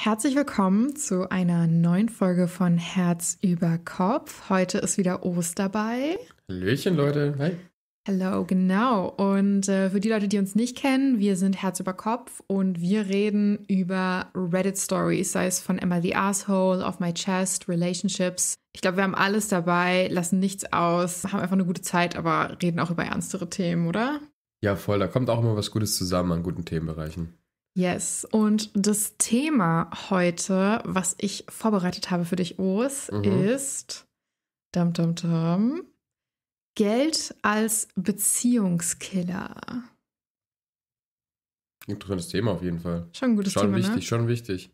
Herzlich willkommen zu einer neuen Folge von Herz über Kopf. Heute ist wieder Oster dabei. Hallöchen, Leute. Hi. Hello, genau. Und äh, für die Leute, die uns nicht kennen, wir sind Herz über Kopf und wir reden über Reddit-Stories, sei es von Emma the Asshole, Off My Chest, Relationships. Ich glaube, wir haben alles dabei, lassen nichts aus, haben einfach eine gute Zeit, aber reden auch über ernstere Themen, oder? Ja, voll. Da kommt auch immer was Gutes zusammen an guten Themenbereichen. Yes, und das Thema heute, was ich vorbereitet habe für dich, Urs, mhm. ist dum, dum, dum, Geld als Beziehungskiller. Interessantes Thema auf jeden Fall. Schon ein gutes schon Thema. Ne? Wichtig, ne? Schon wichtig.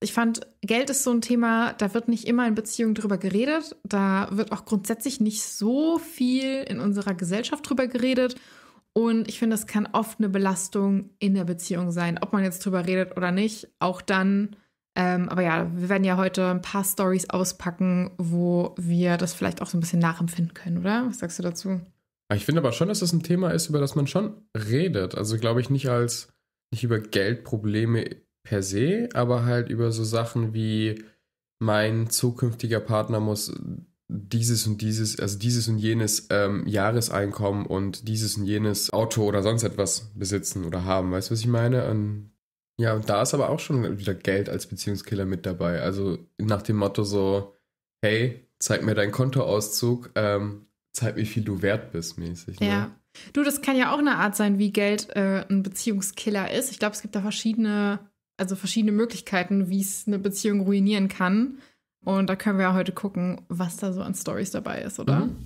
Ich fand, Geld ist so ein Thema, da wird nicht immer in Beziehungen drüber geredet. Da wird auch grundsätzlich nicht so viel in unserer Gesellschaft drüber geredet. Und ich finde, das kann oft eine Belastung in der Beziehung sein, ob man jetzt drüber redet oder nicht. Auch dann, ähm, aber ja, wir werden ja heute ein paar Stories auspacken, wo wir das vielleicht auch so ein bisschen nachempfinden können, oder? Was sagst du dazu? Ah, ich finde aber schon, dass das ein Thema ist, über das man schon redet. Also glaube ich nicht als, nicht über Geldprobleme per se, aber halt über so Sachen wie mein zukünftiger Partner muss dieses und dieses, also dieses und jenes ähm, Jahreseinkommen und dieses und jenes Auto oder sonst etwas besitzen oder haben. Weißt du, was ich meine? Und ja, und da ist aber auch schon wieder Geld als Beziehungskiller mit dabei. Also nach dem Motto so, hey, zeig mir deinen Kontoauszug, ähm, zeig mir, wie viel du wert bist, mäßig. Ne? Ja. Du, das kann ja auch eine Art sein, wie Geld äh, ein Beziehungskiller ist. Ich glaube, es gibt da verschiedene, also verschiedene Möglichkeiten, wie es eine Beziehung ruinieren kann. Und da können wir ja heute gucken, was da so an Stories dabei ist, oder? Mhm.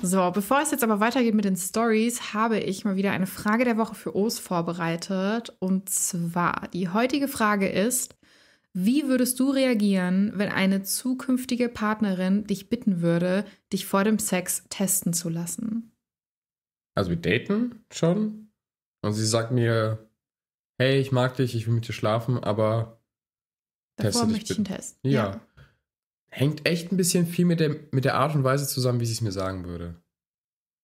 So, bevor es jetzt aber weitergeht mit den Stories, habe ich mal wieder eine Frage der Woche für O's vorbereitet. Und zwar, die heutige Frage ist, wie würdest du reagieren, wenn eine zukünftige Partnerin dich bitten würde, dich vor dem Sex testen zu lassen? Also wir daten schon. Und also sie sagt mir, hey, ich mag dich, ich will mit dir schlafen, aber Davor möchte ich einen Test. Ja. ja. Hängt echt ein bisschen viel mit der, mit der Art und Weise zusammen, wie sie es mir sagen würde.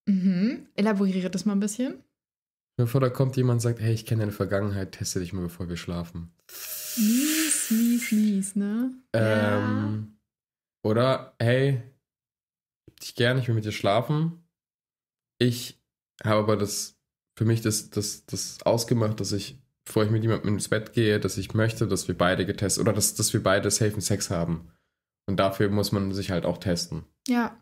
Mhm. Elaboriere das mal ein bisschen. Bevor da kommt jemand und sagt, hey, ich kenne deine Vergangenheit, teste dich mal, bevor wir schlafen. Mhm mies, mies, ne? Ähm, ja. Oder, hey, dich gern, ich will mit dir schlafen. Ich habe aber das, für mich das, das, das ausgemacht, dass ich, bevor ich mit jemandem ins Bett gehe, dass ich möchte, dass wir beide getestet, oder dass, dass wir beide safen Sex haben. Und dafür muss man sich halt auch testen. Ja.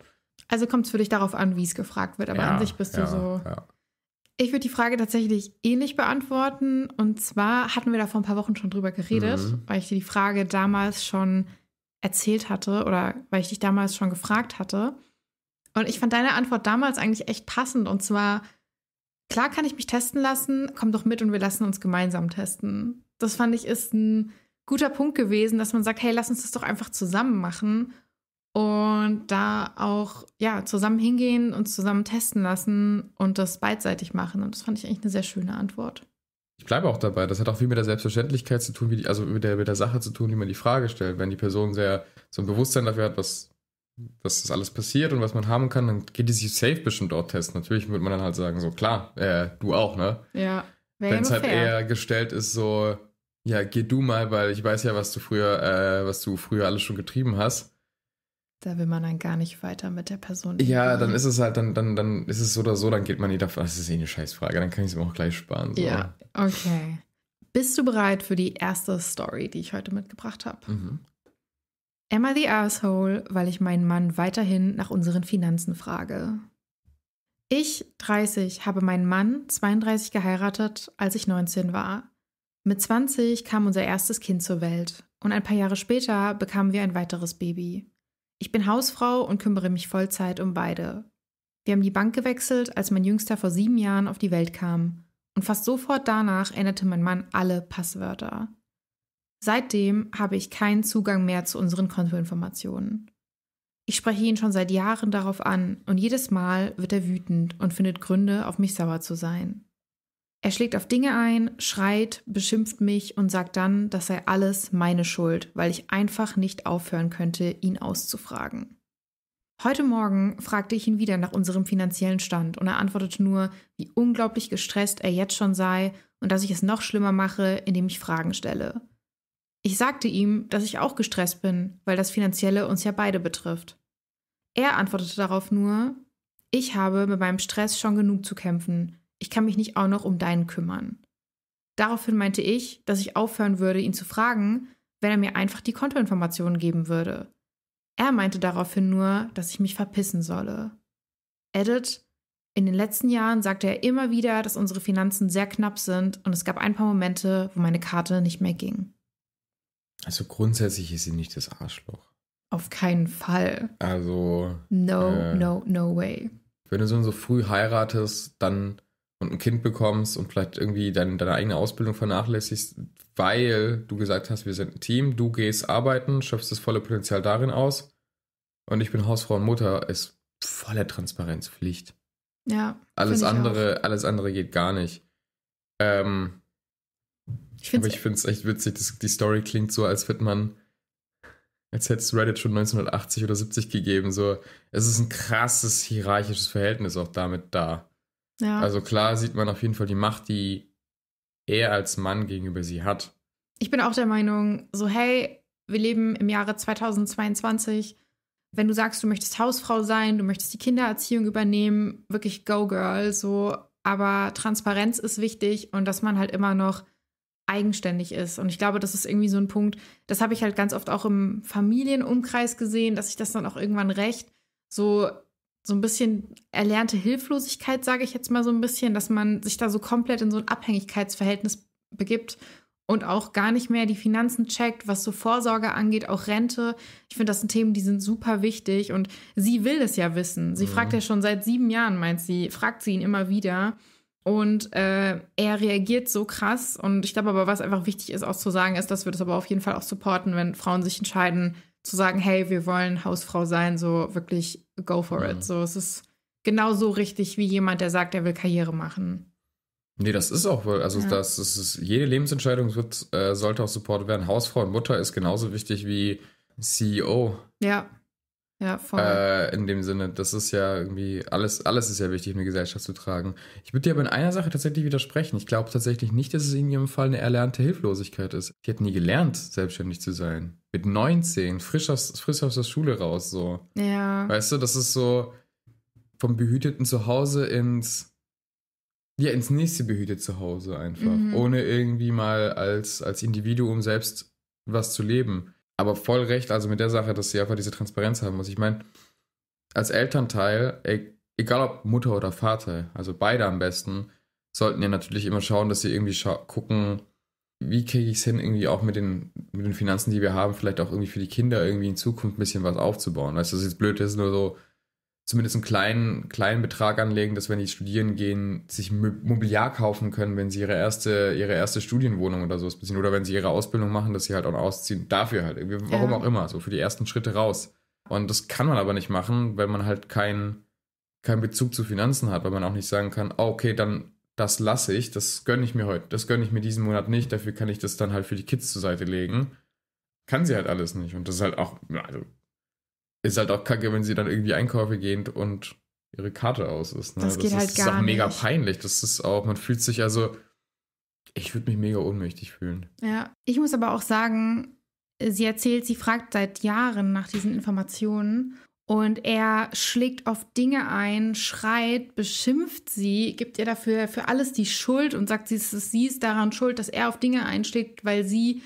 Also kommt es für dich darauf an, wie es gefragt wird, aber ja, an sich bist du ja, so. Ja. Ich würde die Frage tatsächlich ähnlich eh beantworten. Und zwar hatten wir da vor ein paar Wochen schon drüber geredet, mhm. weil ich dir die Frage damals schon erzählt hatte oder weil ich dich damals schon gefragt hatte. Und ich fand deine Antwort damals eigentlich echt passend. Und zwar, klar kann ich mich testen lassen, komm doch mit und wir lassen uns gemeinsam testen. Das fand ich ist ein guter Punkt gewesen, dass man sagt, hey, lass uns das doch einfach zusammen machen und da auch ja zusammen hingehen und zusammen testen lassen und das beidseitig machen. Und das fand ich eigentlich eine sehr schöne Antwort. Ich bleibe auch dabei. Das hat auch viel mit der Selbstverständlichkeit zu tun, die, also mit der, mit der Sache zu tun, wie man die Frage stellt. Wenn die Person sehr so ein Bewusstsein dafür hat, was, was das alles passiert und was man haben kann, dann geht die sich safe bestimmt dort testen. Natürlich würde man dann halt sagen, so klar, äh, du auch, ne? Ja. Wenn es halt fair. eher gestellt ist, so, ja, geh du mal, weil ich weiß ja, was du früher, äh, was du früher alles schon getrieben hast. Da will man dann gar nicht weiter mit der Person. Ja, dann ist es halt, dann, dann, dann ist es so oder so, dann geht man nie davon. Das ist eh eine Scheißfrage, dann kann ich es mir auch gleich sparen. So. Ja, okay. Bist du bereit für die erste Story, die ich heute mitgebracht habe? Mhm. Emma the Asshole, weil ich meinen Mann weiterhin nach unseren Finanzen frage. Ich, 30, habe meinen Mann, 32, geheiratet, als ich 19 war. Mit 20 kam unser erstes Kind zur Welt und ein paar Jahre später bekamen wir ein weiteres Baby. Ich bin Hausfrau und kümmere mich Vollzeit um beide. Wir haben die Bank gewechselt, als mein Jüngster vor sieben Jahren auf die Welt kam. Und fast sofort danach änderte mein Mann alle Passwörter. Seitdem habe ich keinen Zugang mehr zu unseren Kontoinformationen. Ich spreche ihn schon seit Jahren darauf an und jedes Mal wird er wütend und findet Gründe, auf mich sauer zu sein. Er schlägt auf Dinge ein, schreit, beschimpft mich und sagt dann, das sei alles meine Schuld, weil ich einfach nicht aufhören könnte, ihn auszufragen. Heute Morgen fragte ich ihn wieder nach unserem finanziellen Stand und er antwortete nur, wie unglaublich gestresst er jetzt schon sei und dass ich es noch schlimmer mache, indem ich Fragen stelle. Ich sagte ihm, dass ich auch gestresst bin, weil das Finanzielle uns ja beide betrifft. Er antwortete darauf nur, ich habe mit meinem Stress schon genug zu kämpfen ich kann mich nicht auch noch um deinen kümmern. Daraufhin meinte ich, dass ich aufhören würde, ihn zu fragen, wenn er mir einfach die Kontoinformationen geben würde. Er meinte daraufhin nur, dass ich mich verpissen solle. Edit. In den letzten Jahren sagte er immer wieder, dass unsere Finanzen sehr knapp sind und es gab ein paar Momente, wo meine Karte nicht mehr ging. Also grundsätzlich ist sie nicht das Arschloch. Auf keinen Fall. Also. No, äh, no, no way. Wenn du so, so früh heiratest, dann und ein Kind bekommst und vielleicht irgendwie deine, deine eigene Ausbildung vernachlässigst, weil du gesagt hast, wir sind ein Team, du gehst arbeiten, schöpfst das volle Potenzial darin aus und ich bin Hausfrau und Mutter, ist volle Transparenzpflicht. Ja. Alles andere, auch. alles andere geht gar nicht. Ähm, ich aber ich finde es echt witzig, das, die Story klingt so, als wird man, als hätte es Reddit schon 1980 oder 70 gegeben. So, es ist ein krasses hierarchisches Verhältnis auch damit da. Ja. Also klar sieht man auf jeden Fall die Macht, die er als Mann gegenüber sie hat. Ich bin auch der Meinung, so hey, wir leben im Jahre 2022. Wenn du sagst, du möchtest Hausfrau sein, du möchtest die Kindererziehung übernehmen, wirklich go girl, so. Aber Transparenz ist wichtig und dass man halt immer noch eigenständig ist. Und ich glaube, das ist irgendwie so ein Punkt, das habe ich halt ganz oft auch im Familienumkreis gesehen, dass sich das dann auch irgendwann recht. So, so ein bisschen erlernte Hilflosigkeit, sage ich jetzt mal so ein bisschen, dass man sich da so komplett in so ein Abhängigkeitsverhältnis begibt und auch gar nicht mehr die Finanzen checkt, was so Vorsorge angeht, auch Rente. Ich finde, das sind Themen, die sind super wichtig und sie will es ja wissen. Sie mhm. fragt ja schon seit sieben Jahren, meint sie, fragt sie ihn immer wieder. Und äh, er reagiert so krass. Und ich glaube aber, was einfach wichtig ist, auch zu sagen, ist, dass wir das aber auf jeden Fall auch supporten, wenn Frauen sich entscheiden, zu sagen, hey, wir wollen Hausfrau sein, so wirklich go for mhm. it. So, es ist genauso richtig wie jemand, der sagt, er will Karriere machen. Nee, das ist auch wohl, also ja. das, das ist, jede Lebensentscheidung wird, äh, sollte auch supportet werden. Hausfrau und Mutter ist genauso wichtig wie CEO. Ja. Ja, voll. Äh, in dem Sinne, das ist ja irgendwie, alles, alles ist ja wichtig, um die Gesellschaft zu tragen. Ich würde dir aber in einer Sache tatsächlich widersprechen. Ich glaube tatsächlich nicht, dass es in ihrem Fall eine erlernte Hilflosigkeit ist. Ich hätte nie gelernt, selbstständig zu sein. Mit 19, frisch aus, frisch aus der Schule raus, so. Ja. Weißt du, das ist so vom behüteten Zuhause ins, ja, ins nächste behütete Zuhause einfach. Mhm. Ohne irgendwie mal als, als Individuum selbst was zu leben aber voll recht, also mit der Sache, dass sie einfach diese Transparenz haben muss. Ich meine, als Elternteil, e-, egal ob Mutter oder Vater, also beide am besten, sollten ja natürlich immer schauen, dass sie irgendwie gucken, wie kriege ich es hin, irgendwie auch mit den, mit den Finanzen, die wir haben, vielleicht auch irgendwie für die Kinder irgendwie in Zukunft ein bisschen was aufzubauen. Weißt du, das ist jetzt blöd, das ist nur so, zumindest einen kleinen, kleinen Betrag anlegen, dass wenn die studieren gehen, sich Mobiliar kaufen können, wenn sie ihre erste, ihre erste Studienwohnung oder sowas beziehen. Oder wenn sie ihre Ausbildung machen, dass sie halt auch ausziehen. Dafür halt. warum ja. auch immer. So für die ersten Schritte raus. Und das kann man aber nicht machen, weil man halt keinen kein Bezug zu Finanzen hat, weil man auch nicht sagen kann, oh, okay, dann das lasse ich, das gönne ich mir heute, das gönne ich mir diesen Monat nicht, dafür kann ich das dann halt für die Kids zur Seite legen. Kann sie halt alles nicht. Und das ist halt auch, also ist halt auch kacke, wenn sie dann irgendwie Einkäufe gehen und ihre Karte aus ist. Ne? Das, das geht ist, halt gar ist auch mega nicht. peinlich. Das ist auch, man fühlt sich also, ich würde mich mega ohnmächtig fühlen. Ja, ich muss aber auch sagen, sie erzählt, sie fragt seit Jahren nach diesen Informationen und er schlägt auf Dinge ein, schreit, beschimpft sie, gibt ihr dafür für alles die Schuld und sagt, sie ist, sie ist daran schuld, dass er auf Dinge einschlägt, weil sie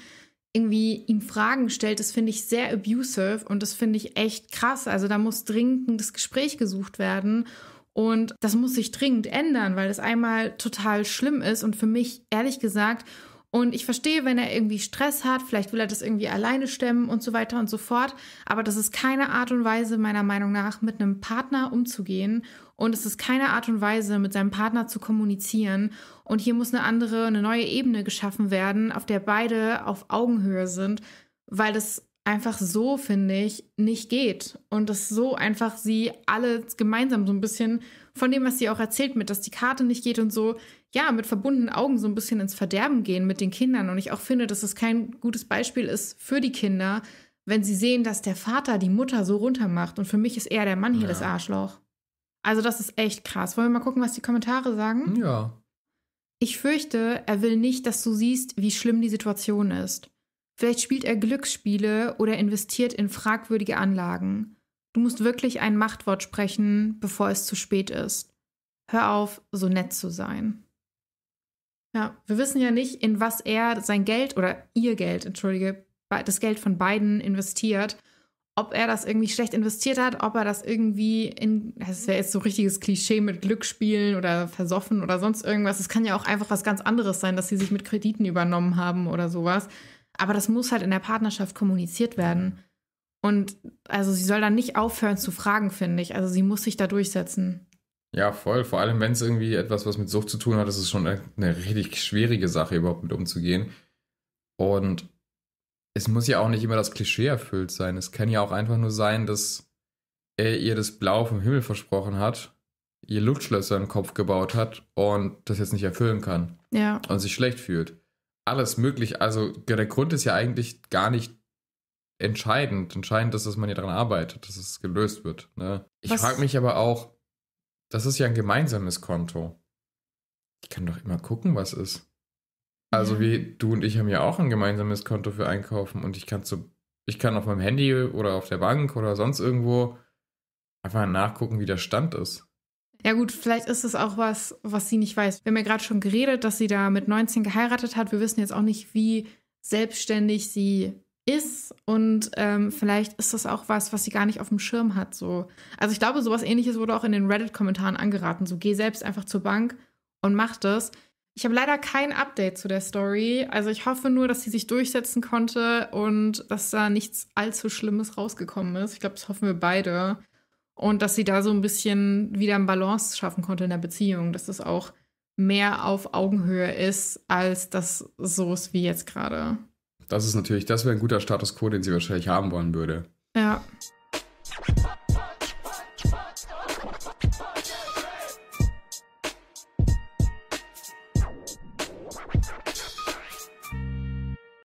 irgendwie ihm Fragen stellt, das finde ich sehr abusive und das finde ich echt krass. Also da muss dringend das Gespräch gesucht werden und das muss sich dringend ändern, weil das einmal total schlimm ist und für mich ehrlich gesagt und ich verstehe, wenn er irgendwie Stress hat, vielleicht will er das irgendwie alleine stemmen und so weiter und so fort. Aber das ist keine Art und Weise, meiner Meinung nach, mit einem Partner umzugehen. Und es ist keine Art und Weise, mit seinem Partner zu kommunizieren. Und hier muss eine andere, eine neue Ebene geschaffen werden, auf der beide auf Augenhöhe sind, weil das einfach so, finde ich, nicht geht. Und das so einfach sie alle gemeinsam so ein bisschen von dem, was sie auch erzählt, mit, dass die Karte nicht geht und so, ja, mit verbundenen Augen so ein bisschen ins Verderben gehen mit den Kindern. Und ich auch finde, dass es kein gutes Beispiel ist für die Kinder, wenn sie sehen, dass der Vater die Mutter so runtermacht. Und für mich ist eher der Mann hier ja. das Arschloch. Also das ist echt krass. Wollen wir mal gucken, was die Kommentare sagen? Ja. Ich fürchte, er will nicht, dass du siehst, wie schlimm die Situation ist. Vielleicht spielt er Glücksspiele oder investiert in fragwürdige Anlagen. Du musst wirklich ein Machtwort sprechen, bevor es zu spät ist. Hör auf, so nett zu sein. Ja, wir wissen ja nicht, in was er sein Geld oder ihr Geld, entschuldige, das Geld von beiden investiert. Ob er das irgendwie schlecht investiert hat, ob er das irgendwie in, das wäre jetzt so ein richtiges Klischee mit Glücksspielen oder versoffen oder sonst irgendwas. Es kann ja auch einfach was ganz anderes sein, dass sie sich mit Krediten übernommen haben oder sowas. Aber das muss halt in der Partnerschaft kommuniziert werden. Und also sie soll dann nicht aufhören zu fragen, finde ich. Also sie muss sich da durchsetzen. Ja, voll. Vor allem, wenn es irgendwie etwas, was mit Sucht zu tun hat, ist es schon eine richtig schwierige Sache, überhaupt mit umzugehen. Und es muss ja auch nicht immer das Klischee erfüllt sein. Es kann ja auch einfach nur sein, dass er ihr das Blau vom Himmel versprochen hat, ihr Luftschlösser im Kopf gebaut hat und das jetzt nicht erfüllen kann. Ja. Und sich schlecht fühlt. Alles möglich. Also der Grund ist ja eigentlich gar nicht entscheidend. Entscheidend ist, dass man hier dran arbeitet, dass es gelöst wird. Ne? Ich frage mich aber auch, das ist ja ein gemeinsames Konto. Ich kann doch immer gucken, was ist. Also ja. wie du und ich haben ja auch ein gemeinsames Konto für Einkaufen und ich kann zu, ich kann auf meinem Handy oder auf der Bank oder sonst irgendwo einfach nachgucken, wie der Stand ist. Ja gut, vielleicht ist es auch was, was sie nicht weiß. Wir haben ja gerade schon geredet, dass sie da mit 19 geheiratet hat. Wir wissen jetzt auch nicht, wie selbstständig sie ist und ähm, vielleicht ist das auch was, was sie gar nicht auf dem Schirm hat. So. Also ich glaube, sowas ähnliches wurde auch in den Reddit-Kommentaren angeraten. So, geh selbst einfach zur Bank und mach das. Ich habe leider kein Update zu der Story. Also ich hoffe nur, dass sie sich durchsetzen konnte und dass da nichts allzu Schlimmes rausgekommen ist. Ich glaube, das hoffen wir beide. Und dass sie da so ein bisschen wieder ein Balance schaffen konnte in der Beziehung, dass das auch mehr auf Augenhöhe ist, als das so ist wie jetzt gerade. Das ist natürlich, das wäre ein guter Status quo, den sie wahrscheinlich haben wollen würde. Ja.